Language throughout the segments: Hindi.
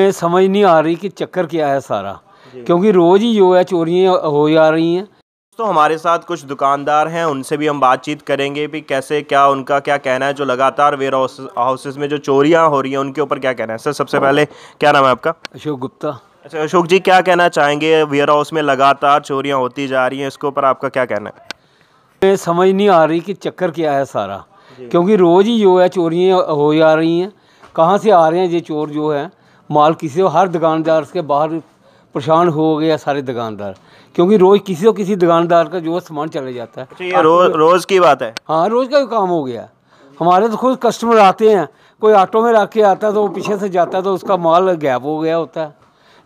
ये समझ नहीं आ रही कि चक्कर क्या है सारा क्योंकि रोज़ ही जो है चोरियाँ हो जा रही हैं तो हमारे साथ कुछ दुकानदार हैं उनसे भी हम बातचीत करेंगे भी कैसे क्या उनका क्या कहना है जो लगातार वेयर हाउसेज में जो चोरियाँ हो रही हैं उनके ऊपर क्या कहना है सर सबसे पहले क्या नाम है आपका अशोक गुप्ता अच्छा अशोक जी क्या कहना चाहेंगे वेयर हाउस में लगातार चोरियाँ होती जा रही हैं इसके ऊपर आपका क्या कहना है समझ नहीं आ रही कि चक्कर क्या है सारा क्योंकि रोज़ ही जो है चोरियाँ हो जा रही हैं कहाँ से आ रहे हैं ये चोर जो है माल किसी हर दुकानदार के बाहर परेशान हो गया सारे दुकानदार क्योंकि रोज़ किसी और किसी दुकानदार का जो सामान चले जाता है अच्छा, ये रोज रोज़ की बात है हाँ रोज़ का काम हो गया हमारे तो खुद कस्टमर आते हैं कोई ऑटो में रख के आता है तो वो पीछे से जाता है तो उसका माल गैप हो गया होता है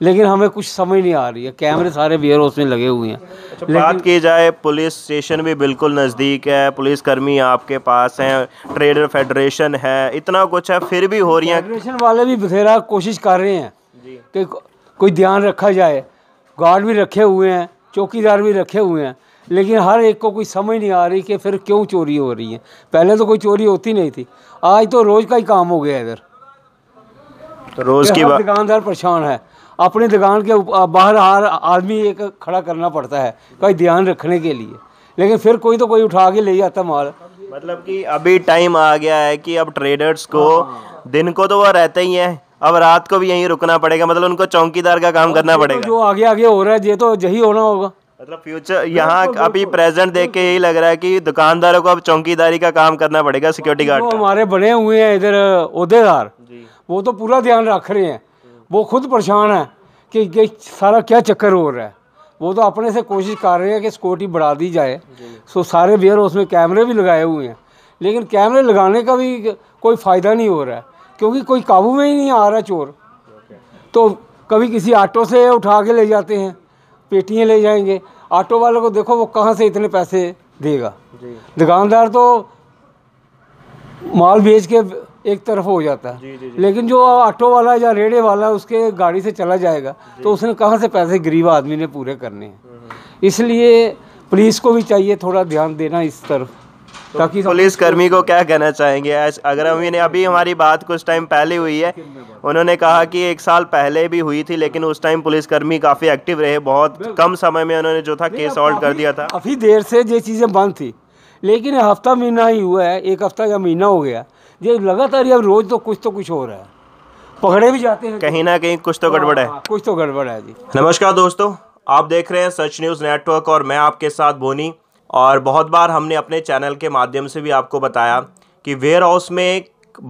लेकिन हमें कुछ समझ नहीं आ रही है कैमरे सारे बियर हाउस में लगे हुए हैं अच्छा, बात की जाए पुलिस स्टेशन भी बिल्कुल नज़दीक है पुलिसकर्मी आपके पास हैं ट्रेडर फेडरेशन है इतना कुछ है फिर भी हो रही है फेडरेशन वाले भी बथेरा कोशिश कर रहे हैं कि कोई ध्यान रखा जाए गार्ड भी रखे हुए हैं चौकीदार भी रखे हुए हैं लेकिन हर एक को कोई समझ नहीं आ रही कि फिर क्यों चोरी हो रही है पहले तो कोई चोरी होती नहीं थी आज तो रोज़ का ही काम हो गया इधर तो रोज़ की दुकानदार परेशान है अपने दुकान के बाहर हर आदमी एक खड़ा करना पड़ता है कहीं ध्यान रखने के लिए लेकिन फिर कोई तो कोई उठा के ले जाता माल मतलब कि अभी टाइम आ गया है कि अब ट्रेडर्स को हाँ। दिन को तो वह रहते ही है अब रात को भी यहीं रुकना पड़ेगा मतलब उनको चौकीदार का काम करना तो पड़ेगा जो आगे आगे हो रहा है ये तो यही होना होगा मतलब फ्यूचर यहाँ अभी प्रेजेंट देख के यही लग रहा है कि दुकानदारों को अब चौकीदारी का काम करना पड़ेगा सिक्योरिटी गार्ड तो हमारे बने हुए हैं इधर अहदेदार वो तो पूरा ध्यान रख रहे हैं वो खुद परेशान है कि ये सारा क्या चक्कर हो रहा है वो तो अपने से कोशिश कर रहे हैं कि सिक्योरिटी बढ़ा दी जाए सो सारे वेयर उसमें कैमरे भी लगाए हुए हैं लेकिन कैमरे लगाने का भी कोई फ़ायदा नहीं हो रहा है क्योंकि कोई काबू में ही नहीं आ रहा चोर तो कभी किसी ऑटो से उठा के ले जाते हैं पेटियाँ ले जाएंगे ऑटो वाले को देखो वो कहाँ से इतने पैसे देगा दुकानदार तो माल बेच के एक तरफ हो जाता है जी, जी, जी। लेकिन जो ऑटो वाला या रेड़े वाला उसके गाड़ी से चला जाएगा तो उसने कहाँ से पैसे गरीब आदमी ने पूरे करने हैं हम्म, हम्म। इसलिए पुलिस को भी चाहिए थोड़ा ध्यान देना इस तरफ तो ताकि पुलिस कर्मी को क्या कहना चाहेंगे अगर हम ने अभी हमारी बात कुछ टाइम पहले हुई है उन्होंने कहा कि एक साल पहले भी हुई थी लेकिन उस टाइम पुलिसकर्मी काफ़ी एक्टिव रहे बहुत कम समय में उन्होंने जो था केस सॉल्व कर दिया था काफ़ी देर से ये चीज़ें बंद थी लेकिन हफ्ता महीना ही हुआ है एक हफ्ता का महीना हो गया ये लगातार ये रोज तो कुछ तो कुछ हो रहा है पकड़े भी जाते हैं कहीं ना कहीं कुछ तो गड़बड़ है हाँ, कुछ तो गड़बड़ है जी नमस्कार दोस्तों आप देख रहे हैं सच न्यूज़ नेटवर्क और मैं आपके साथ बोनी और बहुत बार हमने अपने चैनल के माध्यम से भी आपको बताया कि वेयर हाउस में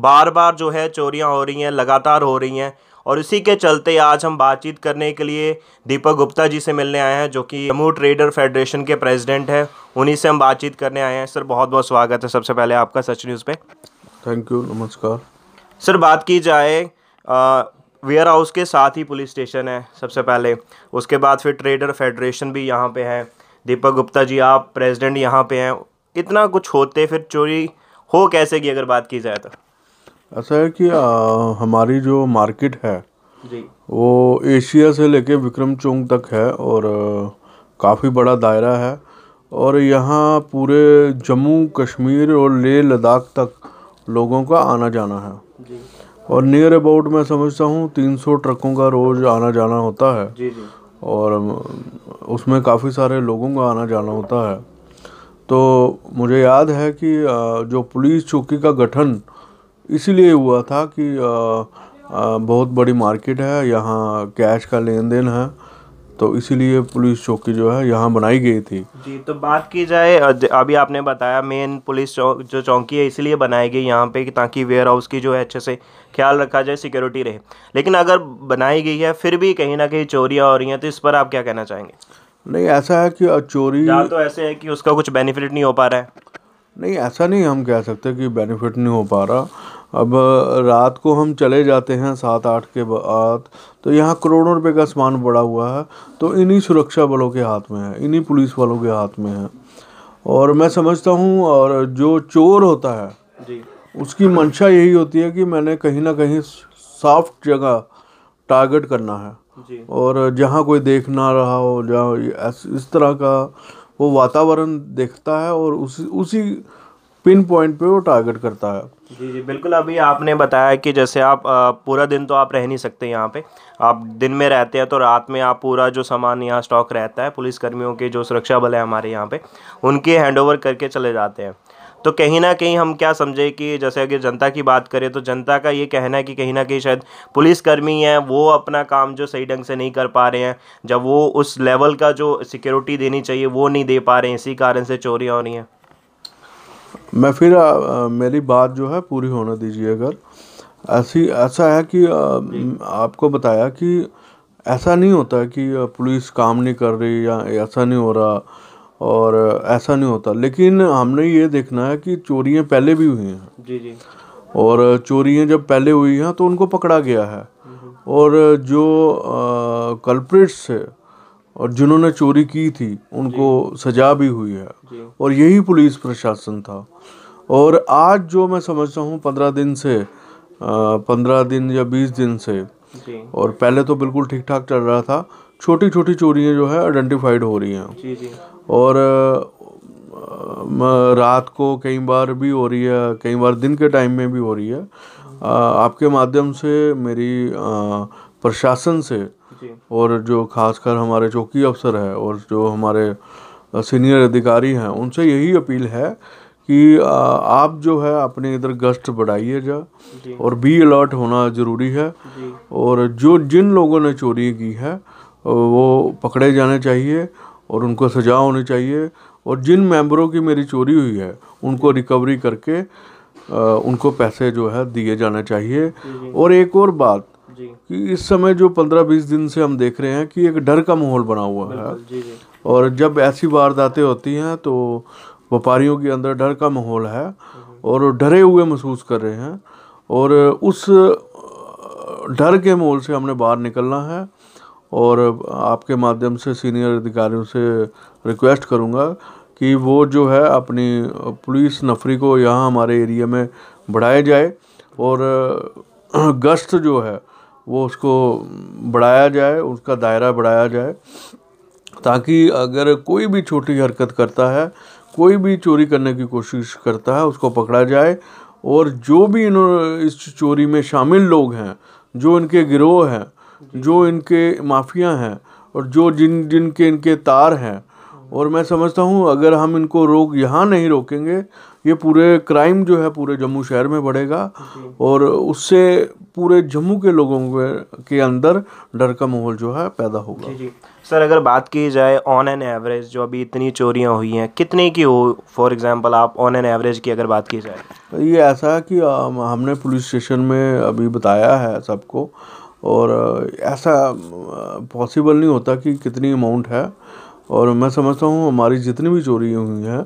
बार बार जो है चोरियां हो रही हैं लगातार हो रही हैं और इसी के चलते आज हम बातचीत करने के लिए दीपक गुप्ता जी से मिलने आए हैं जो कि जम्मू ट्रेडर फेडरेशन के प्रेसिडेंट हैं उन्हीं से हम बातचीत करने आए हैं सर बहुत बहुत स्वागत है सबसे पहले आपका सच न्यूज़ पे थैंक यू नमस्कार सर बात की जाए वेयर हाउस के साथ ही पुलिस स्टेशन है सबसे पहले उसके बाद फिर ट्रेडर फेडरेशन भी यहाँ पे है दीपक गुप्ता जी आप प्रेसिडेंट यहाँ पे हैं इतना कुछ होते फिर चोरी हो कैसे की अगर बात की जाए तो ऐसा अच्छा है कि आ, हमारी जो मार्केट है जी वो एशिया से लेके विक्रम चौक तक है और काफ़ी बड़ा दायरा है और यहाँ पूरे जम्मू कश्मीर और लेह लद्दाख तक लोगों का आना जाना है जी। और नियर अबाउट मैं समझता हूँ तीन सौ ट्रकों का रोज़ आना जाना होता है जी जी। और उसमें काफ़ी सारे लोगों का आना जाना होता है तो मुझे याद है कि जो पुलिस चौकी का गठन इसीलिए हुआ था कि बहुत बड़ी मार्केट है यहाँ कैश का लेन देन है तो इसीलिए पुलिस चौकी जो है यहाँ बनाई गई थी जी तो बात की जाए अभी आपने बताया मेन पुलिस चौक जो चौकी है इसलिए बनाई गई यहाँ पे ताकि वेयर हाउस की जो है अच्छे से ख्याल रखा जाए सिक्योरिटी रहे लेकिन अगर बनाई गई है फिर भी कहीं ना कहीं चोरियाँ हो रही हैं तो इस पर आप क्या कहना चाहेंगे नहीं ऐसा है कि चोरी तो ऐसे है कि उसका कुछ बेनिफिट नहीं हो पा रहा है नहीं ऐसा नहीं हम कह सकते कि बेनिफिट नहीं हो पा रहा अब रात को हम चले जाते हैं सात आठ के बाद तो यहाँ करोड़ों रुपए का सामान पड़ा हुआ है तो इन्हीं सुरक्षा बलों के हाथ में है इन्हीं पुलिस वालों के हाथ में है और मैं समझता हूँ और जो चोर होता है जी उसकी मंशा यही होती है कि मैंने कहीं ना कहीं सॉफ्ट जगह टारगेट करना है और जहाँ कोई देख ना रहा हो जहाँ इस तरह का वो वातावरण देखता है और उसी उसी पिन पॉइंट पे वो टारगेट करता है जी जी बिल्कुल अभी आपने बताया कि जैसे आप पूरा दिन तो आप रह नहीं सकते यहाँ पे आप दिन में रहते हैं तो रात में आप पूरा जो सामान यहाँ स्टॉक रहता है पुलिसकर्मियों के जो सुरक्षा बल है हमारे यहाँ पे उनके ओवर करके चले जाते हैं तो कहीं ना कहीं हम क्या समझे कि जैसे अगर जनता की बात करें तो जनता का ये कहना है कि कहीं ना कहीं शायद पुलिसकर्मी हैं वो अपना काम जो सही ढंग से नहीं कर पा रहे हैं जब वो उस लेवल का जो सिक्योरिटी देनी चाहिए वो नहीं दे पा रहे हैं इसी कारण से चोरियाँ हो रही हैं मैं फिर आ, मेरी बात जो है पूरी होने दीजिए अगर ऐसी ऐसा है कि आ, आपको बताया कि ऐसा नहीं होता कि पुलिस काम नहीं कर रही या ऐसा नहीं हो रहा और ऐसा नहीं होता लेकिन हमने ये देखना है कि चोरियाँ पहले भी हुई हैं जी जी और चोरियाँ जब पहले हुई हैं तो उनको पकड़ा गया है हम्म, हम्म। और जो कल्प्रिट्स है और जिन्होंने चोरी की थी उनको सजा भी हुई है और यही पुलिस प्रशासन था और आज जो मैं समझता हूँ पंद्रह दिन से पंद्रह दिन या बीस दिन से और पहले तो बिल्कुल ठीक ठाक चल रहा था छोटी छोटी चोरियाँ जो है आइडेंटिफाइड हो रही हैं और रात को कई बार भी हो रही है कई बार दिन के टाइम में भी हो रही है आपके माध्यम से मेरी प्रशासन से और जो खासकर हमारे चौकी अफसर है और जो हमारे सीनियर अधिकारी हैं उनसे यही अपील है कि आप जो है अपने इधर गश्त बढ़ाइए जा और बी अलर्ट होना ज़रूरी है और जो जिन लोगों ने चोरी की है वो पकड़े जाने चाहिए और उनको सजा होनी चाहिए और जिन मेंबरों की मेरी चोरी हुई है उनको रिकवरी करके आ, उनको पैसे जो है दिए जाने चाहिए और एक और बात कि इस समय जो पंद्रह बीस दिन से हम देख रहे हैं कि एक डर का माहौल बना हुआ है जी जी। और जब ऐसी वारदातें होती हैं तो व्यापारियों के अंदर डर का माहौल है हम्म। और डरे हुए महसूस कर रहे हैं और उस डर के माहौल से हमने बाहर निकलना है और आपके माध्यम से सीनियर अधिकारियों से रिक्वेस्ट करूंगा कि वो जो है अपनी पुलिस नफरी को यहाँ हमारे एरिया में बढ़ाया जाए और गश्त जो है वो उसको बढ़ाया जाए उसका दायरा बढ़ाया जाए ताकि अगर कोई भी छोटी हरकत करता है कोई भी चोरी करने की कोशिश करता है उसको पकड़ा जाए और जो भी इन इस चोरी में शामिल लोग हैं जो इनके गिरोह हैं जो इनके माफिया हैं और जो जिन जिनके इनके तार हैं और मैं समझता हूँ अगर हम इनको रोक यहाँ नहीं रोकेंगे ये पूरे क्राइम जो है पूरे जम्मू शहर में बढ़ेगा और उससे पूरे जम्मू के लोगों के अंदर डर का माहौल जो है पैदा होगा जी जी सर अगर बात की जाए ऑन एन एवरेज जो अभी इतनी चोरियाँ हुई हैं कितने की हो फॉर एग्जांपल आप ऑन एन एवरेज की अगर बात की जाए तो ये ऐसा है कि हमने पुलिस स्टेशन में अभी बताया है सबको और ऐसा पॉसिबल नहीं होता कि कितनी अमाउंट है और मैं समझता हूँ हमारी जितनी भी चोरी हुई हैं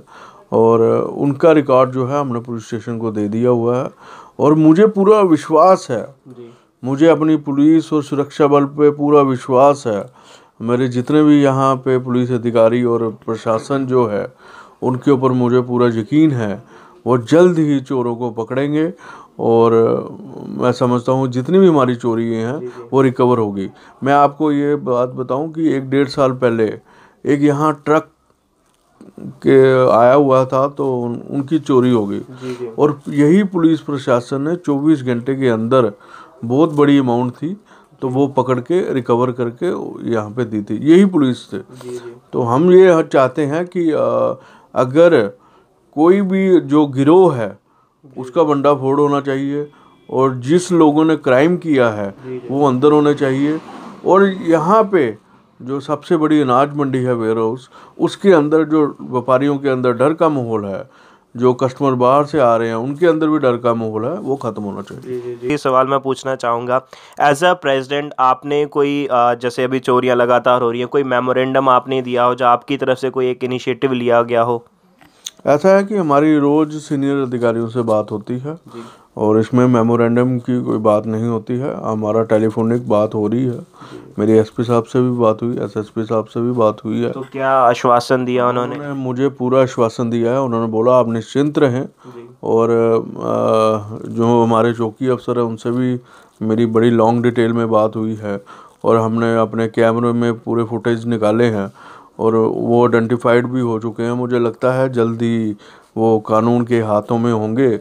और उनका रिकॉर्ड जो है हमने पुलिस स्टेशन को दे दिया हुआ है और मुझे पूरा विश्वास है मुझे अपनी पुलिस और सुरक्षा बल पे पूरा विश्वास है मेरे जितने भी यहाँ पे पुलिस अधिकारी और प्रशासन जो है उनके ऊपर मुझे पूरा यकीन है वो जल्द ही चोरों को पकड़ेंगे और मैं समझता हूँ जितनी भी हमारी चोरी हैं वो रिकवर होगी मैं आपको ये बात बताऊँ कि एक डेढ़ साल पहले एक यहाँ ट्रक के आया हुआ था तो उन, उनकी चोरी हो गई और यही पुलिस प्रशासन ने 24 घंटे के अंदर बहुत बड़ी अमाउंट थी तो वो पकड़ के रिकवर करके यहाँ पे दी थी यही पुलिस थे तो हम ये चाहते हैं कि अगर कोई भी जो गिरोह है उसका बंडा फोड़ होना चाहिए और जिस लोगों ने क्राइम किया है वो अंदर होने चाहिए और यहाँ पे जो सबसे बड़ी अनाज मंडी है वेयर हाउस उसके अंदर जो व्यापारियों के अंदर डर का माहौल है जो कस्टमर बाहर से आ रहे हैं उनके अंदर भी डर का माहौल है वो ख़त्म होना चाहिए जी जी ये सवाल मैं पूछना चाहूँगा एज अ प्रेसिडेंट आपने कोई जैसे अभी चोरियाँ लगातार हो रही हैं कोई मेमोरेंडम आपने दिया हो जो आपकी तरफ से कोई एक इनिशिएटिव लिया गया हो ऐसा है कि हमारी रोज़ सीनियर अधिकारियों से बात होती है और इसमें मेमोरेंडम की कोई बात नहीं होती है हमारा टेलीफोनिक बात हो रही है मेरी एसपी साहब से भी बात हुई एसएसपी साहब से भी बात हुई है तो क्या आश्वासन दिया उन्होंने, मुझे पूरा आश्वासन दिया है उन्होंने बोला आप निश्चिंत रहें और जो हमारे चौकी अफसर हैं उनसे भी मेरी बड़ी लॉन्ग डिटेल में बात हुई है और हमने अपने कैमरे में पूरे फुटेज निकाले हैं और वो आइडेंटिफाइड भी हो चुके हैं मुझे लगता है जल्दी वो कानून के हाथों में होंगे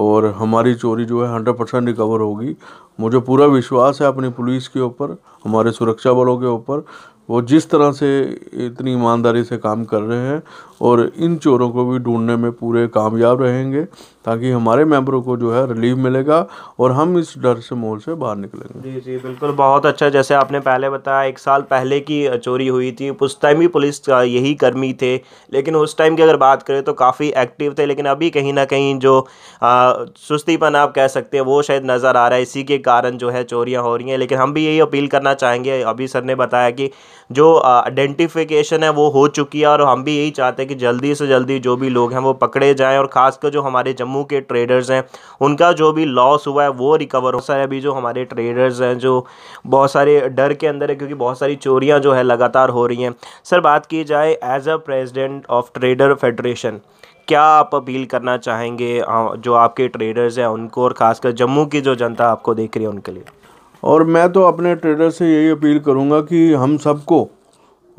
और हमारी चोरी जो है हंड्रेड परसेंट रिकवर होगी मुझे पूरा विश्वास है अपनी पुलिस के ऊपर हमारे सुरक्षा बलों के ऊपर वो जिस तरह से इतनी ईमानदारी से काम कर रहे हैं और इन चोरों को भी ढूंढने में पूरे कामयाब रहेंगे ताकि हमारे मेंबरों को जो है रिलीफ मिलेगा और हम इस डर से मोल से बाहर निकलेंगे जी जी बिल्कुल बहुत अच्छा जैसे आपने पहले बताया एक साल पहले की चोरी हुई थी उस टाइम भी पुलिस का यही कर्मी थे लेकिन उस टाइम की अगर बात करें तो काफ़ी एक्टिव थे लेकिन अभी कहीं ना कहीं जो सुस्तीपन आप कह सकते हैं वो शायद नज़र आ रहा है इसी के कारण जो है चोरियाँ हो रही हैं लेकिन हम भी यही अपील करना चाहेंगे अभी सर ने बताया कि जो आइडेंटिफिकेशन है वो हो चुकी है और हम भी यही चाहते हैं कि जल्दी से जल्दी जो भी लोग हैं वो पकड़े जाएँ और ख़ासकर जो हमारे जम्मू जम्मू के ट्रेडर्स हैं उनका जो भी लॉस हुआ है वो रिकवर हो सारे अभी जो हमारे ट्रेडर्स हैं जो बहुत सारे डर के अंदर है क्योंकि बहुत सारी चोरियाँ जो है लगातार हो रही हैं सर बात की जाए as a president of trader federation क्या आप अपील करना चाहेंगे जो आपके ट्रेडर्स हैं उनको और ख़ासकर जम्मू की जो जनता आपको देख रही है उनके लिए और मैं तो अपने ट्रेडर से यही अपील करूंगा कि हम सबको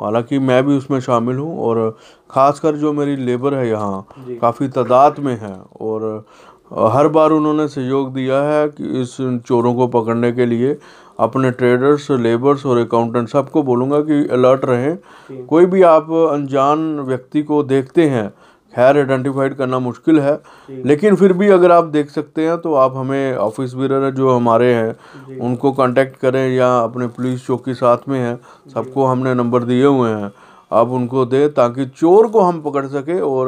हालांकि मैं भी उसमें शामिल हूँ और ख़ासकर जो मेरी लेबर है यहाँ काफ़ी तादाद में है और हर बार उन्होंने सहयोग दिया है कि इस चोरों को पकड़ने के लिए अपने ट्रेडर्स लेबर्स और अकाउंटेंट सबको बोलूँगा कि अलर्ट रहें कोई भी आप अनजान व्यक्ति को देखते हैं खैर आइडेंटिफाइड करना मुश्किल है लेकिन फिर भी अगर आप देख सकते हैं तो आप हमें ऑफिस बिरर जो हमारे हैं उनको कांटेक्ट करें या अपने पुलिस चौकी साथ में हैं सबको हमने नंबर दिए हुए हैं आप उनको दें ताकि चोर को हम पकड़ सके और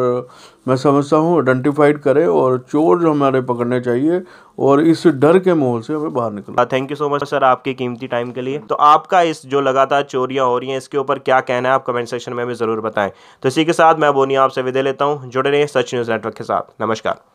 मैं समझता हूँ आइडेंटिफाइड करें और चोर जो हमारे पकड़ने चाहिए और इस डर के माहौल से हमें बाहर निकल thank you so much sir आपके कीमती टाइम के लिए तो आपका इस जो लगातार चोरियाँ हो रही हैं इसके ऊपर क्या कहना है आप कमेंट सेक्शन में भी ज़रूर बताएं तो इसी के साथ मैं बोनिया आपसे विदे लेता हूँ जुड़े रहें सच न्यूज़ नेटवर्क के साथ नमस्कार